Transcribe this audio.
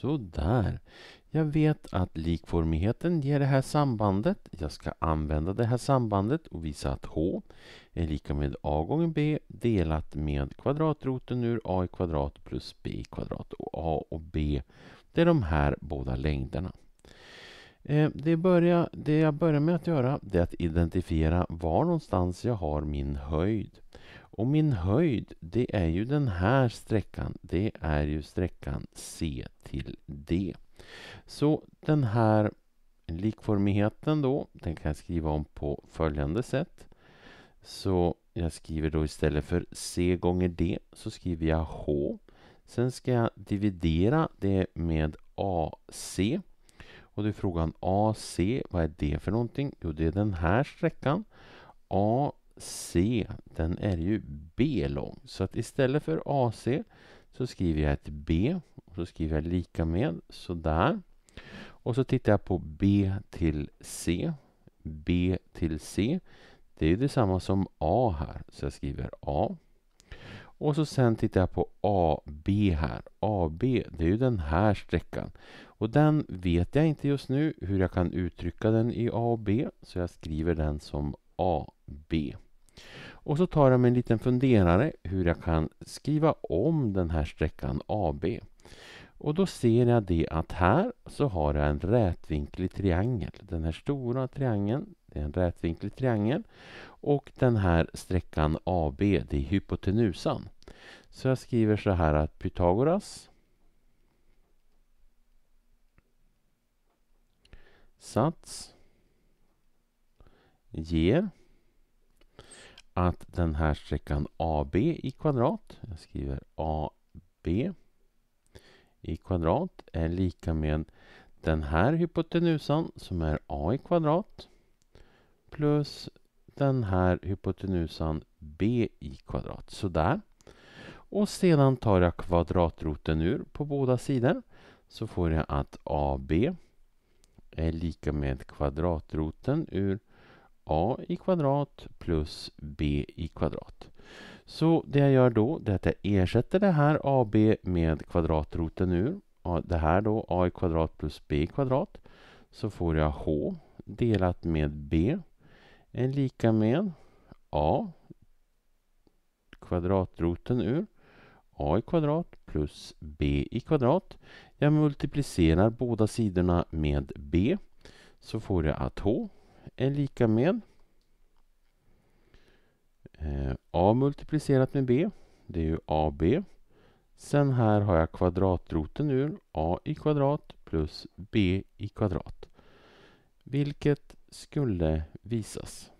Sådär. Jag vet att likformigheten ger det här sambandet. Jag ska använda det här sambandet och visa att h är lika med a gånger b delat med kvadratroten ur a i kvadrat plus b i kvadrat. Och a och b, det är de här båda längderna. Eh, det, börjar, det jag börjar med att göra är att identifiera var någonstans jag har min höjd. Och min höjd, det är ju den här sträckan. Det är ju sträckan C till D. Så den här likformigheten då, den kan jag skriva om på följande sätt. Så jag skriver då istället för C gånger D så skriver jag H. Sen ska jag dividera det med AC och det är frågan AC. Vad är det för någonting? Jo, det är den här sträckan. AC, den är ju B lång. Så att istället för AC så skriver jag ett B. Och så skriver jag lika med, sådär. Och så tittar jag på B till C. B till C. Det är ju detsamma som A här, så jag skriver A. Och så sen tittar jag på AB här. AB, det är ju den här sträckan. Och den vet jag inte just nu hur jag kan uttrycka den i A och B. Så jag skriver den som AB. Och så tar jag mig en liten funderare hur jag kan skriva om den här sträckan AB. Och då ser jag det att här så har jag en rätvinklig triangel. Den här stora triangeln, det är en rätvinklig triangel. Och den här sträckan AB, det är hypotenusan. Så jag skriver så här att Pythagoras slutsats ger att den här sträckan AB i kvadrat, jag skriver AB i kvadrat är lika med den här hypotenusan som är A i kvadrat plus den här hypotenusan B i kvadrat. Sådär. Och sedan tar jag kvadratroten ur på båda sidor så får jag att AB är lika med kvadratroten ur a i kvadrat plus b i kvadrat. Så det jag gör då är att jag ersätter det här ab med kvadratroten ur det här då a i kvadrat plus b i kvadrat. Så får jag h delat med b är lika med a kvadratroten ur a i kvadrat plus b i kvadrat. Jag multiplicerar båda sidorna med b så får jag att h är lika med eh, a multiplicerat med b, det är ju ab. Sen här har jag kvadratroten ur a i kvadrat plus b i kvadrat. Vilket skulle visas.